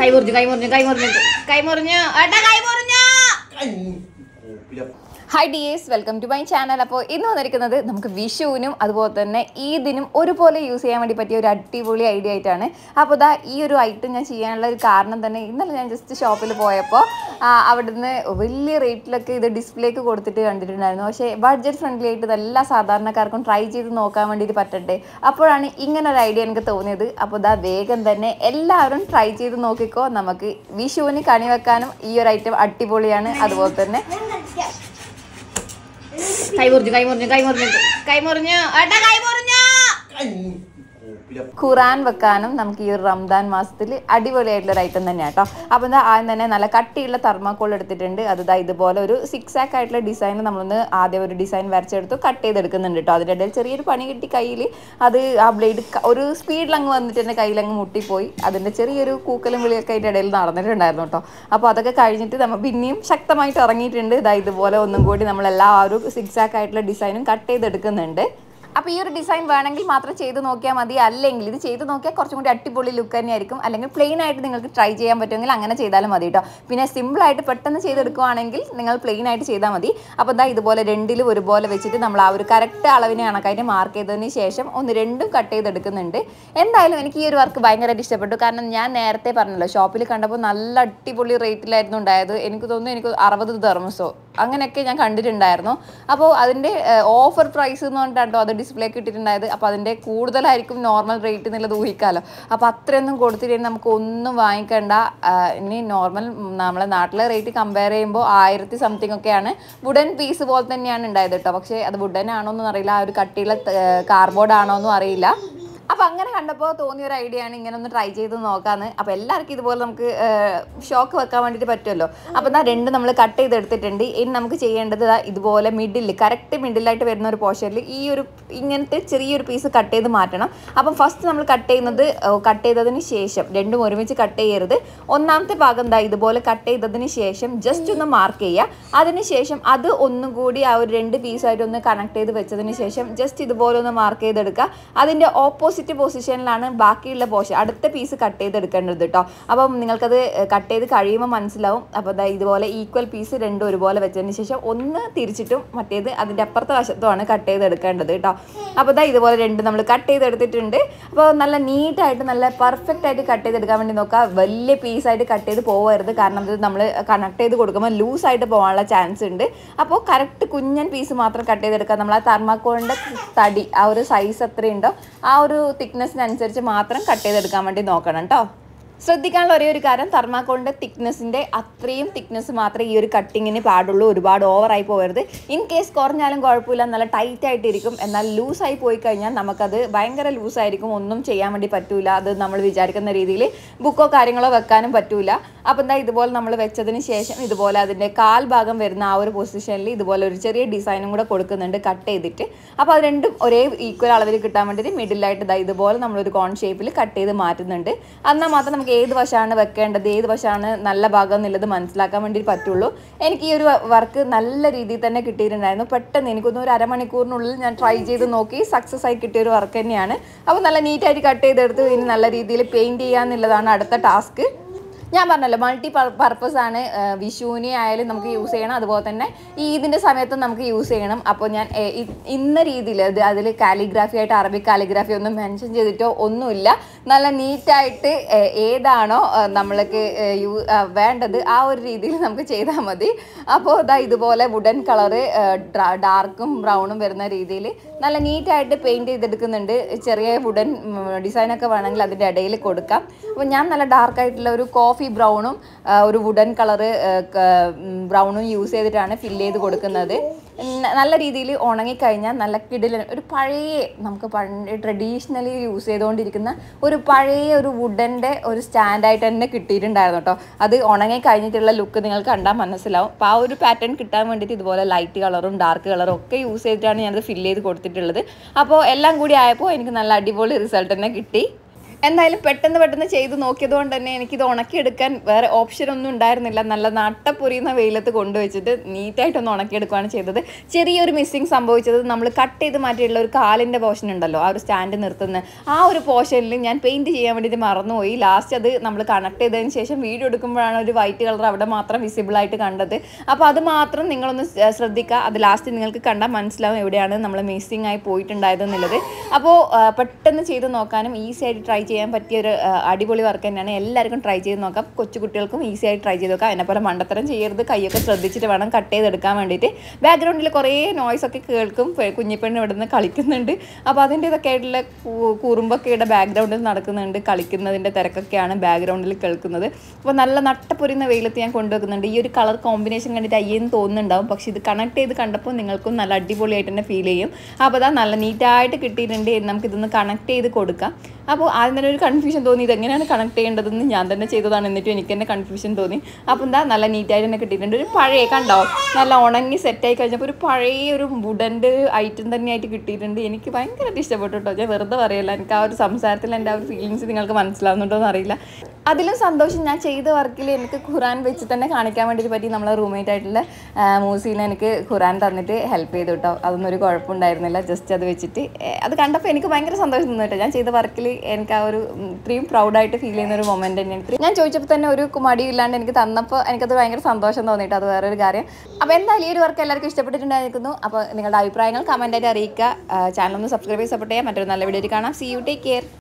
കൈ മുറിഞ്ഞു കൈ മുറിഞ്ഞു കൈ മുറിഞ്ഞു കൈ മുറിഞ്ഞു ഏട്ടാ കൈ മുറിഞ്ഞു hi D S welcome to my channel അപ്പോൾ ഇന്ന് വന്നിരിക്കുന്നത് നമുക്ക് വിഷുവിനും അതുപോലെ തന്നെ ഈദിനും ഒരുപോലെ യൂസ് ചെയ്യാൻ വേണ്ടി പറ്റിയ ഒരു അടിപൊളി ഐഡിയ ആയിട്ടാണ് അപ്പോൾ ഇതാ ഈ ഒരു ഐറ്റം ഞാൻ ചെയ്യാനുള്ള ഒരു കാരണം തന്നെ ഇന്നലെ ഞാൻ ജസ്റ്റ് ഷോപ്പിൽ പോയപ്പോൾ അവിടുന്ന് വലിയ റേറ്റിലൊക്കെ ഇത് ഡിസ്പ്ലേക്ക് കൊടുത്തിട്ട് കണ്ടിട്ടുണ്ടായിരുന്നു പക്ഷേ ബഡ്ജറ്റ് ഫ്രണ്ട്ലി ആയിട്ട് ഇതെല്ലാ സാധാരണക്കാർക്കും ട്രൈ ചെയ്ത് നോക്കാൻ വേണ്ടിയിട്ട് പറ്റട്ടെ അപ്പോഴാണ് ഇങ്ങനെ ഒരു ഐഡിയ എനിക്ക് തോന്നിയത് അപ്പോൾ ഇതാ വേഗം തന്നെ എല്ലാവരും ട്രൈ ചെയ്ത് നോക്കിക്കോ നമുക്ക് വിഷുവിന് കണി വെക്കാനും ഈ ഒരു ഐറ്റം അടിപൊളിയാണ് അതുപോലെ തന്നെ കൈ മുറിഞ്ഞു കൈ മുറിഞ്ഞു കൈ മുറിഞ്ഞു കൈ ഏട്ടാ കൈ ഖുറാൻ വെക്കാനും നമുക്ക് ഈ ഒരു റംദാൻ മാസത്തിൽ അടിപൊളിയായിട്ടുള്ള ഒരു ഐറ്റം തന്നെയാണ് കേട്ടോ അപ്പോൾ എന്താ ആദ്യം തന്നെ നല്ല കട്ടിയുള്ള തർമാക്കോൾ എടുത്തിട്ടുണ്ട് അത് ഇതാ ഇതുപോലെ ഒരു സിക്സ് ആക്ക് ആയിട്ടുള്ള ഡിസൈൻ നമ്മളൊന്ന് ആദ്യം ഒരു ഡിസൈൻ വരച്ചെടുത്ത് കട്ട് ചെയ്തെടുക്കുന്നുണ്ട് കേട്ടോ അതിൻ്റെ ഇടയിൽ ചെറിയൊരു പണി കിട്ടി കയ്യിൽ അത് ആ ബ്ലേഡ് ഒരു സ്പീഡിലങ്ങ് വന്നിട്ട് തന്നെ കയ്യിലങ്ങ് മുട്ടിപ്പോയി അതിൻ്റെ ചെറിയൊരു കൂക്കലും വിളിയൊക്കെ അതിൻ്റെ ഇടയിൽ നടന്നിട്ടുണ്ടായിരുന്നു കേട്ടോ അപ്പോൾ അതൊക്കെ കഴിഞ്ഞിട്ട് നമ്മൾ പിന്നെയും ശക്തമായിട്ട് ഇറങ്ങിയിട്ടുണ്ട് ഇതാ ഇതുപോലെ ഒന്നും കൂടി നമ്മളെല്ലാ ആ ഒരു സിക്സ് ആക്ക് ആയിട്ടുള്ള ഡിസൈനും കട്ട് ചെയ്തെടുക്കുന്നുണ്ട് അപ്പോൾ ഈ ഒരു ഡിസൈൻ വേണമെങ്കിൽ മാത്രം ചെയ്ത് നോക്കിയാൽ മതി അല്ലെങ്കിൽ ഇത് ചെയ്ത് നോക്കിയാൽ കുറച്ചും കൂടി അടിപൊളി ലുക്ക് തന്നെയായിരിക്കും അല്ലെങ്കിൽ പ്ലെയിൻ ആയിട്ട് നിങ്ങൾക്ക് ട്രൈ ചെയ്യാൻ പറ്റുമെങ്കിൽ അങ്ങനെ ചെയ്താലും മതി കേട്ടോ പിന്നെ സിമ്പിൾ ആയിട്ട് പെട്ടെന്ന് ചെയ്തെടുക്കുവാണെങ്കിൽ നിങ്ങൾ പ്ലെയിൻ ആയിട്ട് ചെയ്താൽ മതി അപ്പോൾ എന്താ ഇതുപോലെ രണ്ടിലും ഒരുപോലെ വെച്ചിട്ട് നമ്മൾ ആ ഒരു കറക്റ്റ് അളവിനെ കണക്കായിട്ട് മാർക്ക് ചെയ്തതിന് ശേഷം ഒന്ന് രണ്ടും കട്ട് ചെയ്തെടുക്കുന്നുണ്ട് എന്തായാലും എനിക്ക് ഈ ഒരു വർക്ക് ഭയങ്കരമായിട്ട് ഇഷ്ടപ്പെട്ടു കാരണം ഞാൻ നേരത്തെ പറഞ്ഞല്ലോ ഷോപ്പിൽ കണ്ടപ്പോൾ നല്ല അടിപൊളി റേറ്റിലായിരുന്നു ഉണ്ടായത് എനിക്ക് തോന്നുന്നു എനിക്ക് അറുപത് തെർമസോ അങ്ങനെയൊക്കെ ഞാൻ കണ്ടിട്ടുണ്ടായിരുന്നു അപ്പോൾ അതിൻ്റെ ഓഫർ പ്രൈസ് എന്ന് പറഞ്ഞിട്ടോ അത് ഡിസ്പ്ലേ കിട്ടിയിട്ടുണ്ടായത് അപ്പോൾ അതിൻ്റെ കൂടുതലായിരിക്കും നോർമൽ റേറ്റ് എന്നുള്ളത് ഊഹിക്കാമല്ലോ അപ്പോൾ അത്രയൊന്നും കൊടുത്തിട്ട് നമുക്ക് ഒന്നും വാങ്ങിക്കണ്ട ഇനി നോർമൽ നമ്മളെ നാട്ടിലെ റേറ്റ് കമ്പയർ ചെയ്യുമ്പോൾ ആയിരത്തി സംതിങ് ഒക്കെയാണ് വുഡൻ പീസ് പോലെ തന്നെയാണ് ഉണ്ടായത് കേട്ടോ പക്ഷേ അത് വുഡൻ ആണോ എന്നൊന്നും അറിയില്ല ആ ഒരു കട്ടിയുള്ള കാർബോർഡ് ആണോ എന്നും അറിയില്ല അപ്പോൾ അങ്ങനെ കണ്ടപ്പോൾ തോന്നിയ ഒരു ഐഡിയ ആണ് ഇങ്ങനെ ഒന്ന് ട്രൈ ചെയ്ത് നോക്കാന്ന് അപ്പോൾ എല്ലാവർക്കും ഇതുപോലെ നമുക്ക് ഷോക്ക് വെക്കാൻ വേണ്ടിയിട്ട് പറ്റുമല്ലോ അപ്പോൾ ഇതാ രണ്ട് നമ്മൾ കട്ട് ചെയ്ത് എടുത്തിട്ടുണ്ട് ഇനി നമുക്ക് ചെയ്യേണ്ടത് ഇതുപോലെ മിഡിൽ കറക്റ്റ് മിഡിലായിട്ട് വരുന്ന ഒരു പോർഷനിൽ ഈ ഒരു ഇങ്ങനത്തെ ചെറിയൊരു പീസ് കട്ട് ചെയ്ത് മാറ്റണം അപ്പം ഫസ്റ്റ് നമ്മൾ കട്ട് ചെയ്യുന്നത് കട്ട് ചെയ്തതിന് ശേഷം രണ്ടും ഒരുമിച്ച് കട്ട് ചെയ്യരുത് ഒന്നാമത്തെ ഭാഗം എന്താ ഇതുപോലെ കട്ട് ചെയ്തതിന് ശേഷം ജസ്റ്റ് ഒന്ന് മാർക്ക് ചെയ്യുക അതിനുശേഷം അത് ഒന്നും കൂടി ആ ഒരു രണ്ട് പീസായിട്ട് ഒന്ന് കണക്ട് ചെയ്ത് വെച്ചതിന് ശേഷം ജസ്റ്റ് ഇതുപോലെ ഒന്ന് മാർക്ക് ചെയ്തെടുക്കുക അതിൻ്റെ ഓപ്പോസിറ്റ് ഓപ്പോസിറ്റ് പൊസിഷനിലാണ് ബാക്കിയുള്ള പോഷൻ അടുത്ത പീസ് കട്ട് ചെയ്ത് എടുക്കേണ്ടത് കേട്ടോ അപ്പം നിങ്ങൾക്കത് കട്ട് ചെയ്ത് കഴിയുമ്പോൾ മനസ്സിലാവും അപ്പോൾ ഇതുപോലെ ഈക്വൽ പീസ് രണ്ടും ഒരുപോലെ വെച്ചതിന് ശേഷം ഒന്ന് തിരിച്ചിട്ടും മറ്റേത് അതിൻ്റെ അപ്പുറത്തെ വശത്തുമാണ് കട്ട് ചെയ്ത് എടുക്കേണ്ടത് കേട്ടോ അപ്പോൾ ഇതാ ഇതുപോലെ രണ്ട് നമ്മൾ കട്ട് ചെയ്തെടുത്തിട്ടുണ്ട് അപ്പോൾ നല്ല നീറ്റായിട്ട് നല്ല പെർഫെക്റ്റ് ആയിട്ട് കട്ട് ചെയ്തെടുക്കാൻ വേണ്ടി നോക്കുക വലിയ പീസായിട്ട് കട്ട് ചെയ്ത് പോകരുത് കാരണം ഇത് നമ്മൾ കണക്ട് ചെയ്ത് കൊടുക്കുമ്പോൾ ലൂസായിട്ട് പോകാനുള്ള ചാൻസ് ഉണ്ട് അപ്പോൾ കറക്റ്റ് കുഞ്ഞൻ പീസ് മാത്രം കട്ട് ചെയ്തെടുക്കുക നമ്മൾ ആ തർമാക്കോളിൻ്റെ തടി ആ ഒരു സൈസ് എത്രയുണ്ടോ ആ ഒരു തിക്നെസ്സിനനുസരിച്ച് മാത്രം കട്ട് ചെയ്തെടുക്കാൻ വേണ്ടി നോക്കണം കേട്ടോ ശ്രദ്ധിക്കാനുള്ള ഒരേ ഒരു കാര്യം തെർമാക്കോളിൻ്റെ തിക്നെസ്സിൻ്റെ അത്രയും തിക്നെസ് മാത്രമേ ഈ ഒരു കട്ടിങ്ങിന് പാടുള്ളൂ ഒരുപാട് ഓവറായി പോകരുത് ഇൻ കേസ് കുറഞ്ഞാലും കുഴപ്പമില്ല നല്ല ടൈറ്റ് ആയിട്ടിരിക്കും എന്നാൽ ലൂസായി പോയി കഴിഞ്ഞാൽ നമുക്കത് ഭയങ്കര ലൂസായിരിക്കും ഒന്നും ചെയ്യാൻ വേണ്ടി പറ്റൂല അത് നമ്മൾ വിചാരിക്കുന്ന രീതിയിൽ ബുക്കോ കാര്യങ്ങളോ വെക്കാനും പറ്റൂല അപ്പം എന്താ ഇതുപോലെ നമ്മൾ വെച്ചതിന് ശേഷം ഇതുപോലെ അതിൻ്റെ കാൽ ഭാഗം വരുന്ന ആ ഒരു പൊസിഷനിൽ ഇതുപോലെ ഒരു ചെറിയ ഡിസൈനും കൂടെ കൊടുക്കുന്നുണ്ട് കട്ട് ചെയ്തിട്ട് അപ്പോൾ അത് രണ്ടും ഒരേ ഈക്വൽ അളവിൽ കിട്ടാൻ വേണ്ടിയിട്ട് മിഡിലായിട്ട് ഇതാ ഇതുപോലെ നമ്മളൊരു കോൺ ഷേപ്പിൽ കട്ട് ചെയ്ത് മാറ്റുന്നുണ്ട് എന്നാൽ മാത്രം നമുക്ക് ഏത് വശമാണ് വെക്കേണ്ടത് ഏത് വശമാണ് നല്ല ഭാഗം എന്നുള്ളത് മനസ്സിലാക്കാൻ വേണ്ടി പറ്റുള്ളൂ എനിക്ക് ഈ ഒരു വർക്ക് നല്ല രീതിയിൽ തന്നെ കിട്ടിയിട്ടുണ്ടായിരുന്നു പെട്ടെന്ന് എനിക്കൊന്നും ഒരു അരമണിക്കൂറിനുള്ളിൽ ഞാൻ ട്രൈ ചെയ്ത് നോക്കി സക്സസ് ആയി കിട്ടിയ ഒരു വർക്ക് തന്നെയാണ് അപ്പോൾ നല്ല നീറ്റായിട്ട് കട്ട് ചെയ്തെടുത്ത് ഇനി നല്ല രീതിയിൽ പെയിൻറ്റ് ചെയ്യുക എന്നുള്ളതാണ് അടുത്ത ടാസ്ക് ഞാൻ പറഞ്ഞല്ലോ മൾട്ടി പർപ്പസ് ആണ് വിഷുവിനെ ആയാലും നമുക്ക് യൂസ് ചെയ്യണം അതുപോലെ തന്നെ ഈ ഇതിൻ്റെ സമയത്തും നമുക്ക് യൂസ് ചെയ്യണം അപ്പോൾ ഞാൻ ഇന്ന രീതിയിൽ അത് അതിൽ കാലിഗ്രാഫി ആയിട്ട് അറബിക് കാലിഗ്രാഫി ഒന്നും മെൻഷൻ ചെയ്തിട്ടോ ഒന്നുമില്ല നല്ല നീറ്റായിട്ട് ഏതാണോ നമ്മൾക്ക് യൂ വേണ്ടത് ആ ഒരു രീതിയിൽ നമുക്ക് ചെയ്താൽ മതി അപ്പോൾ ഇതാ ഇതുപോലെ വുഡൻ കളറ് ഡാർക്കും ബ്രൗണും വരുന്ന രീതിയിൽ നല്ല നീറ്റായിട്ട് പെയിൻറ്റ് ചെയ്തെടുക്കുന്നുണ്ട് ചെറിയ വുഡൻ ഡിസൈനൊക്കെ വേണമെങ്കിൽ അതിൻ്റെ ഇടയിൽ കൊടുക്കാം അപ്പോൾ ഞാൻ നല്ല ഡാർക്കായിട്ടുള്ള ഒരു കോഫി കോഫി ബ്രൗണും ഒരു വുഡൻ കളറ് ബ്രൗണും യൂസ് ചെയ്തിട്ടാണ് ഫില്ല് ചെയ്ത് കൊടുക്കുന്നത് നല്ല രീതിയിൽ ഉണങ്ങിക്കഴിഞ്ഞാൽ നല്ല കിടിലൻ ഒരു പഴയ നമുക്ക് പണ്ട് ട്രഡീഷണലി യൂസ് ചെയ്തുകൊണ്ടിരിക്കുന്ന ഒരു പഴയ ഒരു വുഡൻ്റെ ഒരു സ്റ്റാൻഡായിട്ട് തന്നെ കിട്ടിയിട്ടുണ്ടായിരുന്നു കേട്ടോ അത് ഉണങ്ങി കഴിഞ്ഞിട്ടുള്ള ലുക്ക് നിങ്ങൾ കണ്ടാൽ മനസ്സിലാവും അപ്പോൾ ആ ഒരു പാറ്റേൺ കിട്ടാൻ വേണ്ടിയിട്ട് ഇതുപോലെ ലൈറ്റ് കളറും ഡാർക്ക് കളറും ഒക്കെ യൂസ് ചെയ്തിട്ടാണ് ഞാനത് ഫില്ല് ചെയ്ത് കൊടുത്തിട്ടുള്ളത് അപ്പോൾ എല്ലാം കൂടി ആയപ്പോൾ എനിക്ക് നല്ല അടിപൊളി റിസൾട്ട് തന്നെ കിട്ടി എന്തായാലും പെട്ടെന്ന് പെട്ടെന്ന് ചെയ്ത് നോക്കിയതുകൊണ്ട് തന്നെ എനിക്കിത് ഉണക്കിയെടുക്കാൻ വേറെ ഓപ്ഷൻ ഒന്നും ഉണ്ടായിരുന്നില്ല നല്ല നട്ടപ്പൊരിയുന്ന വെയിലത്ത് കൊണ്ടുവച്ചിട്ട് നീറ്റായിട്ടൊന്ന് ഉണക്കിയെടുക്കുകയാണ് ചെയ്തത് ചെറിയൊരു മിസ്സിങ് സംഭവിച്ചത് നമ്മൾ കട്ട് ചെയ്ത് മാറ്റിയിട്ടുള്ള ഒരു കാലിൻ്റെ പോർഷൻ ഉണ്ടല്ലോ ആ ഒരു സ്റ്റാൻഡ് നിർത്തുന്ന ആ ഒരു പോർഷനിൽ ഞാൻ പെയിൻറ്റ് ചെയ്യാൻ വേണ്ടിയിട്ട് മറന്നുപോയി ലാസ്റ്റ് അത് നമ്മൾ കണക്ട് ചെയ്തതിന് ശേഷം വീഡിയോ എടുക്കുമ്പോഴാണ് ഒരു വൈറ്റ് കളർ അവിടെ മാത്രം വിസിബിളായിട്ട് കണ്ടത് അപ്പോൾ അത് മാത്രം നിങ്ങളൊന്ന് ശ്രദ്ധിക്കുക അത് ലാസ്റ്റ് നിങ്ങൾക്ക് കണ്ടാൽ മനസ്സിലാവും എവിടെയാണ് നമ്മൾ മിസ്സിങ് ആയി പോയിട്ടുണ്ടായതെന്നുള്ളത് അപ്പോൾ പെട്ടെന്ന് ചെയ്ത് നോക്കാനും ഈസി ആയിട്ട് ട്രൈ ചെയ്യാൻ പറ്റിയ ഒരു അടിപൊളി വർക്ക് തന്നെയാണ് എല്ലാവർക്കും ട്രൈ ചെയ്ത് നോക്കാം കൊച്ചു കുട്ടികൾക്കും ഈസി ആയിട്ട് ട്രൈ ചെയ്ത് നോക്കാം എന്നെപ്പോലെ മണ്ടത്തരം ചെയ്യരുത് കൈയൊക്കെ ശ്രദ്ധിച്ചിട്ട് വേണം കട്ട് ചെയ്തെടുക്കാൻ വേണ്ടിയിട്ട് ബാക്ക്ഗ്രൗണ്ടിൽ കുറേ നോയ്സ് ഒക്കെ കേൾക്കും കുഞ്ഞിപ്പെണ്ണ് ഇവിടെ നിന്ന് കളിക്കുന്നുണ്ട് അപ്പോൾ അതിൻ്റെ ഇതൊക്കെ ആയിട്ടുള്ള ഇവിടെ ബാക്ക്ഗ്രൗണ്ടിൽ നടക്കുന്നുണ്ട് കളിക്കുന്നതിൻ്റെ തിരക്കൊക്കെയാണ് ബാക്ക്ഗ്രൗണ്ടിൽ കേൾക്കുന്നത് അപ്പോൾ നല്ല നട്ടപ്പൊരിയുന്ന വെയിലത്ത് ഞാൻ കൊണ്ടുവെക്കുന്നുണ്ട് ഈ ഒരു കളർ കോമ്പിനേഷൻ കണ്ടിട്ട് അയ്യെന്ന് തോന്നുന്നുണ്ടാവും പക്ഷേ ഇത് കണക്ട് ചെയ്ത് കണ്ടപ്പോൾ നിങ്ങൾക്കും നല്ല അടിപൊളിയായിട്ട് തന്നെ ഫീൽ ചെയ്യും അപ്പോൾ അതാ നല്ല നീറ്റായിട്ട് കിട്ടിയിട്ടുണ്ട് നമുക്കിതൊന്ന് കണക്ട് ചെയ്ത് കൊടുക്കാം അപ്പോൾ ആദ്യം തന്നെ ഒരു കൺഫ്യൂഷൻ തോന്നി ഇതെങ്ങനെയാണ് കണക്ട് ചെയ്യേണ്ടതെന്ന് ഞാൻ തന്നെ ചെയ്തതാണ് എന്നിട്ടും എനിക്ക് തന്നെ കൺഫ്യൂഷൻ തോന്നി അപ്പോൾ എന്താ നല്ല നീറ്റായിട്ട് തന്നെ കിട്ടിയിട്ടുണ്ട് ഒരു പഴയ കണ്ടോ നല്ല ഉണങ്ങി സെറ്റായി കഴിഞ്ഞപ്പോൾ ഒരു പഴയ ഒരു വുഡൻ്റെ ഐറ്റം തന്നെയായിട്ട് കിട്ടിയിട്ടുണ്ട് എനിക്ക് ഭയങ്കരമായിട്ട് ഇഷ്ടപ്പെട്ടു കേട്ടോ ഞാൻ വെറുതെ പറയല്ല എനിക്ക് ആ ഒരു സംസാരത്തിൽ എൻ്റെ ആ ഒരു ഫീലിങ്സ് നിങ്ങൾക്ക് മനസ്സിലാവുന്നുണ്ടോ എന്നറിയില്ല അതിലും സന്തോഷം ഞാൻ ചെയ്ത വർക്കിൽ എനിക്ക് ഖുറാൻ വെച്ച് തന്നെ കാണിക്കാൻ വേണ്ടിയിട്ട് പറ്റി നമ്മളെ റൂംമേറ്റ് ആയിട്ടുള്ള മൂസീന എനിക്ക് ഖുറാൻ തന്നിട്ട് ഹെൽപ്പ് ചെയ്തു കേട്ടോ അതൊന്നും ഒരു കുഴപ്പമുണ്ടായിരുന്നില്ല ജസ്റ്റ് അത് വെച്ചിട്ട് അത് കണ്ടപ്പോൾ എനിക്ക് ഭയങ്കര സന്തോഷം തന്നു കേട്ടോ ഞാൻ ചെയ്ത വർക്കിൽ എനിക്ക് ആ ഒരു ഇത്രയും പ്രൗഡായിട്ട് ഫീൽ ചെയ്യുന്ന ഒരു മൊമെൻ്റ് തന്നെയാണ് ഞാൻ ചോദിച്ചപ്പോൾ തന്നെ ഒരു മടിയില്ലാണ്ട് എനിക്ക് തന്നപ്പോൾ എനിക്കത് ഭയങ്കര സന്തോഷം തോന്നിയിട്ട് അത് വേറൊരു കാര്യം അപ്പോൾ എന്തായാലും ഈ ഒരു വർക്ക് എല്ലാവർക്കും ഇഷ്ടപ്പെട്ടിട്ടുണ്ടായിരിക്കുന്നു അപ്പോൾ നിങ്ങളുടെ അഭിപ്രായങ്ങൾ കമൻറ്റായിട്ട് അറിയിക്കുക ചാനൽ ഒന്ന് സബ്സ്ക്രൈബ് ചെയ്ത് സപ്പോർട്ട് ചെയ്യാം മറ്റൊരു നല്ല വീഡിയോ കാണാം സി യു ടേക്ക് കെയർ